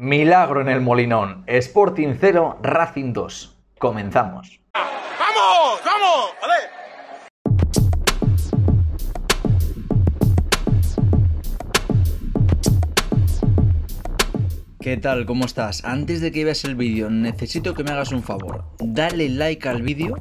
Milagro en el Molinón. Sporting 0, Racing 2. Comenzamos. ¡Vamos! ¡Vamos! ¡Vale! ¿Qué tal? ¿Cómo estás? Antes de que veas el vídeo, necesito que me hagas un favor. Dale like al vídeo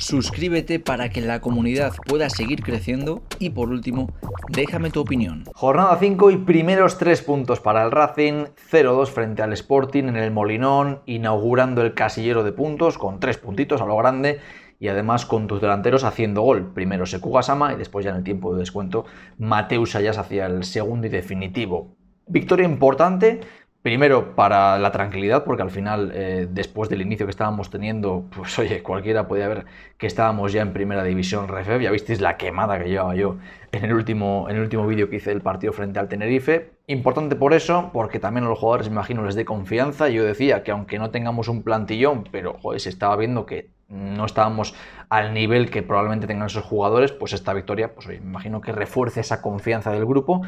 suscríbete para que la comunidad pueda seguir creciendo y por último, déjame tu opinión. Jornada 5 y primeros 3 puntos para el Racing, 0-2 frente al Sporting en el Molinón, inaugurando el casillero de puntos con 3 puntitos a lo grande y además con tus delanteros haciendo gol. Primero Sekugasama y después ya en el tiempo de descuento Mateus Ayas hacia el segundo y definitivo. Victoria importante Primero, para la tranquilidad, porque al final, eh, después del inicio que estábamos teniendo, pues oye, cualquiera podía ver que estábamos ya en primera división RFF. Ya visteis la quemada que llevaba yo en el último, en el último vídeo que hice del partido frente al Tenerife. Importante por eso, porque también a los jugadores, me imagino, les dé confianza. Yo decía que aunque no tengamos un plantillón, pero joder, se estaba viendo que no estábamos al nivel que probablemente tengan esos jugadores, pues esta victoria, pues oye, me imagino que refuerce esa confianza del grupo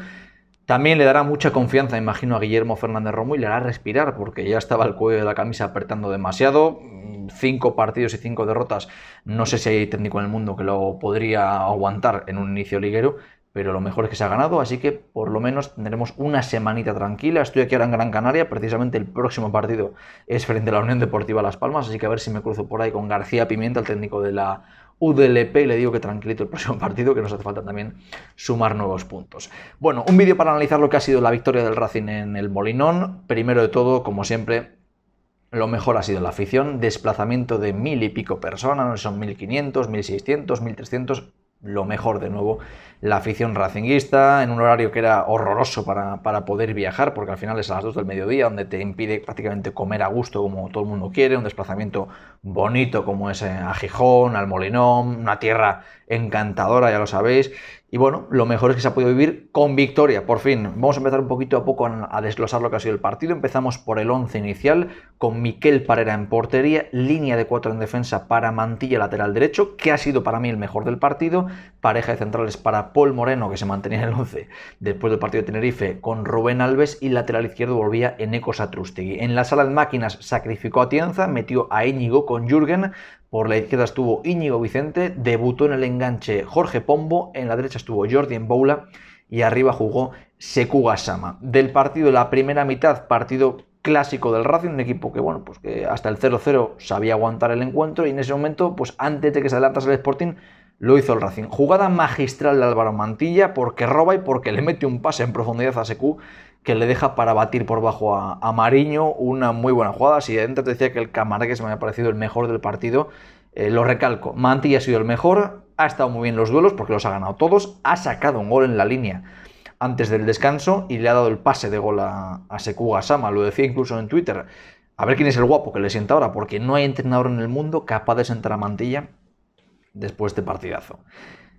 también le dará mucha confianza, imagino, a Guillermo Fernández Romo y le hará respirar porque ya estaba el cuello de la camisa apretando demasiado. Mm, cinco partidos y cinco derrotas. No sé si hay técnico en el mundo que lo podría aguantar en un inicio liguero, pero lo mejor es que se ha ganado, así que por lo menos tendremos una semanita tranquila. Estoy aquí ahora en Gran Canaria, precisamente el próximo partido es frente a la Unión Deportiva Las Palmas, así que a ver si me cruzo por ahí con García Pimienta, el técnico de la UDLP y le digo que tranquilito el próximo partido, que nos hace falta también sumar nuevos puntos. Bueno, un vídeo para analizar lo que ha sido la victoria del Racing en el Molinón. Primero de todo, como siempre, lo mejor ha sido la afición, desplazamiento de mil y pico personas, no son 1500, 1600, 1300, lo mejor de nuevo la afición racinguista, en un horario que era horroroso para, poder viajar, porque al final es a las 2 del mediodía, donde te impide prácticamente comer a gusto como todo el mundo quiere, un desplazamiento bonito como es eh, a Gijón, al Molinón, una tierra encantadora, ya lo sabéis. Y bueno, lo mejor es que se ha podido vivir con victoria, por fin. Vamos a empezar un poquito a poco a desglosar lo que ha sido el partido. Empezamos por el 11 inicial, con Miquel Parera en portería, línea de 4 en defensa para Mantilla lateral derecho, que ha sido para mí el mejor del partido. Pareja de centrales para Paul Moreno, que se mantenía en el 11 después del partido de Tenerife, con Rubén Alves y lateral izquierdo volvía Eneco Satrustegui. En la sala de máquinas sacrificó a Tienza, metió a Íñigo con Jürgen, por la izquierda estuvo Íñigo Vicente, debutó en el enganche Jorge Pombo, en la derecha estuvo Jordi Mboula y arriba jugó Seku Gasama. Del partido, la primera mitad, partido clásico del Racing, un equipo que, bueno, pues que hasta el 0-0 sabía aguantar el encuentro y en ese momento, pues antes de que se adelantase el Sporting, lo hizo el Racing. Jugada magistral de Álvaro Mantilla porque roba y porque le mete un pase en profundidad a Seku que le deja para batir por bajo a, Mariño. Una muy buena jugada. Si antes te decía que el Camargue se me había parecido el mejor del partido, eh, lo recalco. ...Mantilla ha sido el mejor, ha estado muy bien los duelos porque los ha ganado todos, ha sacado un gol en la línea antes del descanso y le ha dado el pase de gol a, Secu Gasama. Lo decía incluso en Twitter. A ver quién es el guapo que le sienta ahora, porque no hay entrenador en el mundo capaz de sentar a Mantilla después de este partidazo.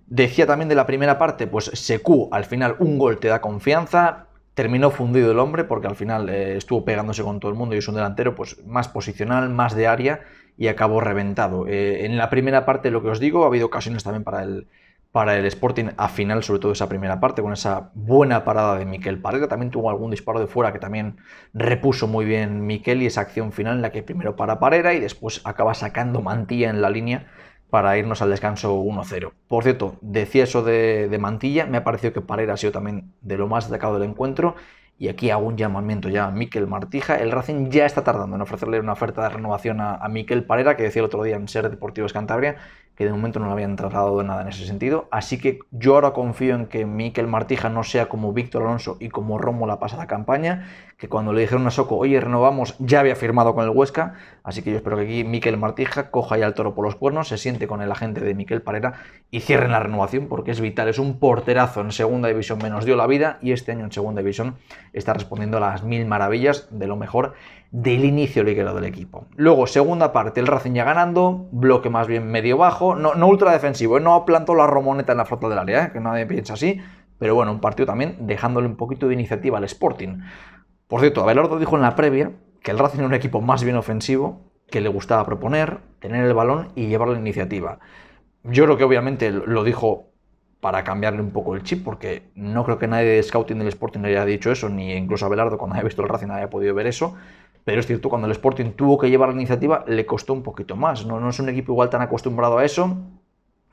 Decía también de la primera parte, pues Secu al final un gol te da confianza, terminó fundido el hombre porque al final eh, estuvo pegándose con todo el mundo y es un delantero pues, más posicional, más de área y acabó reventado. Eh, en la primera parte, lo que os digo, ha habido ocasiones también para el, para el Sporting a final, sobre todo esa primera parte, con esa buena parada de Miquel Parera. También tuvo algún disparo de fuera que también repuso muy bien Miquel y esa acción final en la que primero para Parera y después acaba sacando mantilla en la línea para irnos al descanso 1-0. Por cierto, decía eso de, Mantilla, me ha parecido que Parera ha sido también de lo más destacado del encuentro. Y aquí hago un llamamiento ya a Miquel Martija. El Racing ya está tardando en ofrecerle una oferta de renovación a, a Miquel Parera, que decía el otro día en Ser Deportivos Cantabria que de momento no habían trasladado nada en ese sentido. Así que yo ahora confío en que Miquel Martija no sea como Víctor Alonso y como Romo la pasada campaña, que cuando le dijeron a Soco, oye, renovamos, ya había firmado con el Huesca. Así que yo espero que aquí Miquel Martija coja ya el toro por los cuernos, se siente con el agente de Miquel Parera y cierren la renovación porque es vital. Es un porterazo en segunda división menos dio la vida y este año en segunda división está respondiendo a las mil maravillas de lo mejor del inicio ligero del equipo. Luego, segunda parte, el Racing ya ganando, bloque más bien medio-bajo, no, no ultra defensivo, ¿eh? no plantó la romoneta en la flota del área, ¿eh? que nadie piensa así, pero bueno, un partido también dejándole un poquito de iniciativa al Sporting. Por cierto, Abelardo dijo en la previa que el Racing era un equipo más bien ofensivo, que le gustaba proponer, tener el balón y llevar la iniciativa. Yo creo que obviamente lo dijo para cambiarle un poco el chip, porque no creo que nadie de Scouting del Sporting haya dicho eso, ni incluso Abelardo cuando haya visto el Racing haya podido ver eso. Pero es cierto, cuando el Sporting tuvo que llevar la iniciativa, le costó un poquito más. No, no es un equipo igual tan acostumbrado a eso.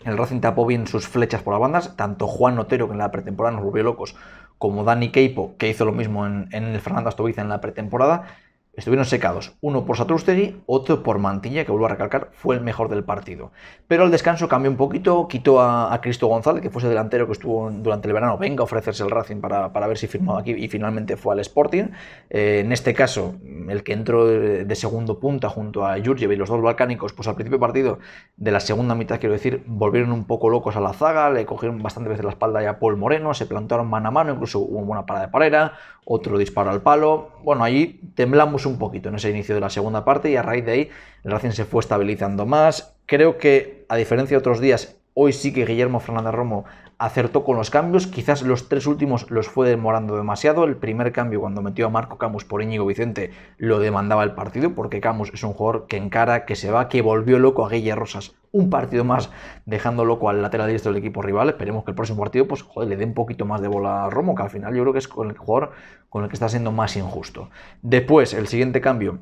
El Racing tapó bien sus flechas por las bandas, tanto Juan Notero, que en la pretemporada nos volvió locos, como Dani Keipo, que hizo lo mismo en, en el Fernando Astoviza en la pretemporada. Estuvieron secados, uno por Satrusteri otro por Mantilla, que vuelvo a recalcar, fue el mejor del partido. Pero al descanso cambió un poquito, quitó a, Cristo González, que fuese delantero que estuvo durante el verano, venga a ofrecerse el Racing para, ver si firmaba aquí, y finalmente fue al Sporting. Eh, en este caso, el que entró de, segundo punta junto a Jurjev y los dos balcánicos, pues al principio del partido, de la segunda mitad, quiero decir, volvieron un poco locos a la zaga, le cogieron bastante veces la espalda ya a Paul Moreno, se plantaron mano a mano, incluso hubo una parada de parera, otro disparo al palo. Bueno, allí temblamos un poquito en ese inicio de la segunda parte y a raíz de ahí el Racing se fue estabilizando más. Creo que, a diferencia de otros días, Hoy sí que Guillermo Fernández Romo acertó con los cambios, quizás los tres últimos los fue demorando demasiado, el primer cambio cuando metió a Marco Camus por Íñigo Vicente lo demandaba el partido, porque Camus es un jugador que encara, que se va, que volvió loco a Guillermo Rosas un partido más, dejando loco al lateral derecho del equipo rival, esperemos que el próximo partido pues le dé un poquito más de bola a Romo, que al final yo creo que es con el jugador con el que está siendo más injusto. Después, el siguiente cambio,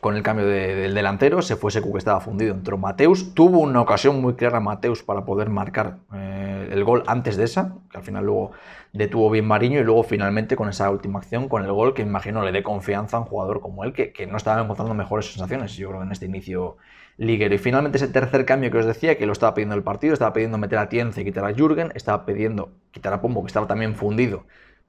con el cambio del delantero, se fue Secu que estaba fundido, entró Mateus, tuvo una ocasión muy clara Mateus para poder marcar eh, el gol antes de esa, que al final luego detuvo bien Mariño y luego finalmente con esa última acción, con el gol que imagino le dé confianza a un jugador como él, que, no estaba encontrando mejores sensaciones, yo creo, en este inicio liguero. Y finalmente ese tercer cambio que os decía, que lo estaba pidiendo el partido, estaba pidiendo meter a Tienza y quitar a Jürgen, estaba pidiendo quitar a Pombo, que estaba también fundido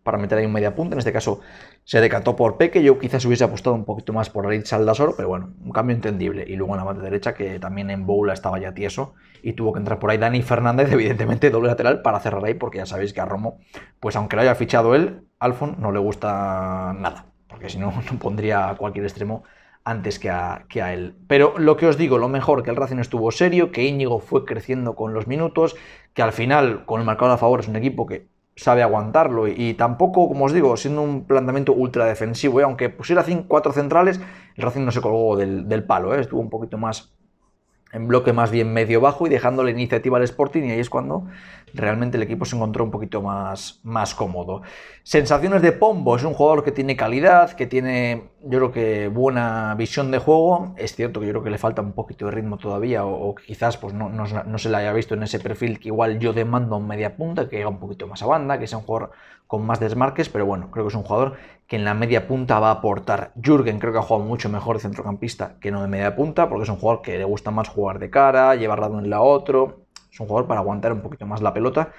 para meter ahí un media punta. En este caso se decantó por Peque. Yo quizás hubiese apostado un poquito más por el Aldasoro, pero bueno, un cambio entendible. Y luego en la banda derecha, que también en Boula estaba ya tieso y tuvo que entrar por ahí Dani Fernández, evidentemente doble lateral para cerrar ahí, porque ya sabéis que a Romo, pues aunque lo haya fichado él, Alfon no le gusta nada, porque si no, no pondría a cualquier extremo antes que a, que a, él. Pero lo que os digo, lo mejor, que el Racing estuvo serio, que Íñigo fue creciendo con los minutos, que al final, con el marcador a favor, es un equipo que sabe aguantarlo. Y, tampoco, como os digo, siendo un planteamiento ultra defensivo, ¿eh? aunque pusiera cinco, cuatro centrales, el Racing no se colgó del, palo, ¿eh? estuvo un poquito más en bloque más bien medio-bajo y dejando la iniciativa al Sporting y ahí es cuando realmente el equipo se encontró un poquito más, más cómodo. Sensaciones de Pombo, es un jugador que tiene calidad, que tiene yo creo que buena visión de juego, es cierto que yo creo que le falta un poquito de ritmo todavía o, quizás pues no, no, se le haya visto en ese perfil que igual yo demando un media punta, que llega un poquito más a banda, que sea un jugador con más desmarques, pero bueno, creo que es un jugador que en la media punta va a aportar. Jürgen creo que ha jugado mucho mejor de centrocampista que no de media punta, porque es un jugador que le gusta más jugar de cara, llevar lado en la otro. Es un jugador para aguantar un poquito más la pelota.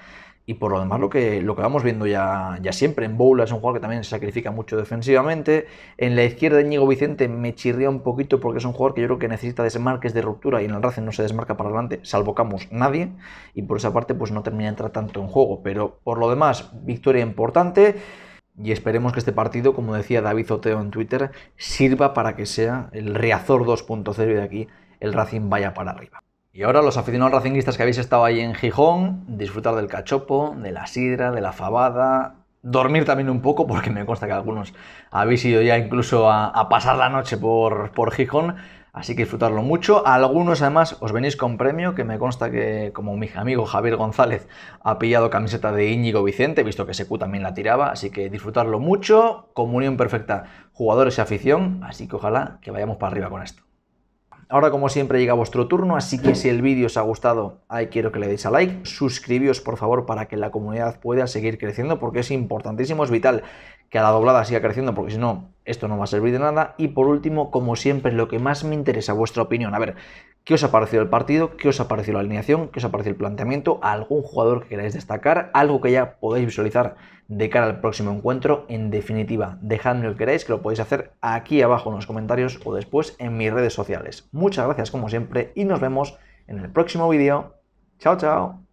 Y por lo demás, lo que, lo que vamos viendo ya, ya siempre en Boula es un jugador que también se sacrifica mucho defensivamente. En la izquierda, Íñigo Vicente me chirría un poquito porque es un jugador que yo creo que necesita desmarques de ruptura y en el Racing no se desmarca para adelante, salvo nadie. Y por esa parte, pues no termina de entrar tanto en juego. Pero por lo demás, victoria importante y esperemos que este partido, como decía David Oteo en Twitter, sirva para que sea el Reazor 2.0 y de aquí el Racing vaya para arriba. Y ahora los aficionados racinguistas que habéis estado ahí en Gijón, disfrutar del cachopo, de la sidra, de la fabada, dormir también un poco, porque me consta que algunos habéis ido ya incluso a, pasar la noche por, por Gijón, Así que disfrutarlo mucho. Algunos además os venís con premio, que me consta que como mi amigo Javier González ha pillado camiseta de Íñigo Vicente, visto que Secu también la tiraba, así que disfrutarlo mucho, comunión perfecta, jugadores y afición, así que ojalá que vayamos para arriba con esto. Ahora, como siempre, llega vuestro turno, así que si el vídeo os ha gustado, ahí quiero que le deis a like, suscribíos, por favor, para que la comunidad pueda seguir creciendo, porque es importantísimo, es vital que a la doblada siga creciendo, porque si no, esto no va a servir de nada. Y por último, como siempre, lo que más me interesa, vuestra opinión. A ver, ¿Qué os ha parecido el partido? ¿Qué os ha parecido la alineación? ¿Qué os ha parecido el planteamiento? ¿Algún jugador que queráis destacar? ¿Algo que ya podéis visualizar de cara al próximo encuentro? En definitiva, dejadme lo que queráis, que lo podéis hacer aquí abajo en los comentarios o después en mis redes sociales. Muchas gracias como siempre y nos vemos en el próximo vídeo. Chao, chao.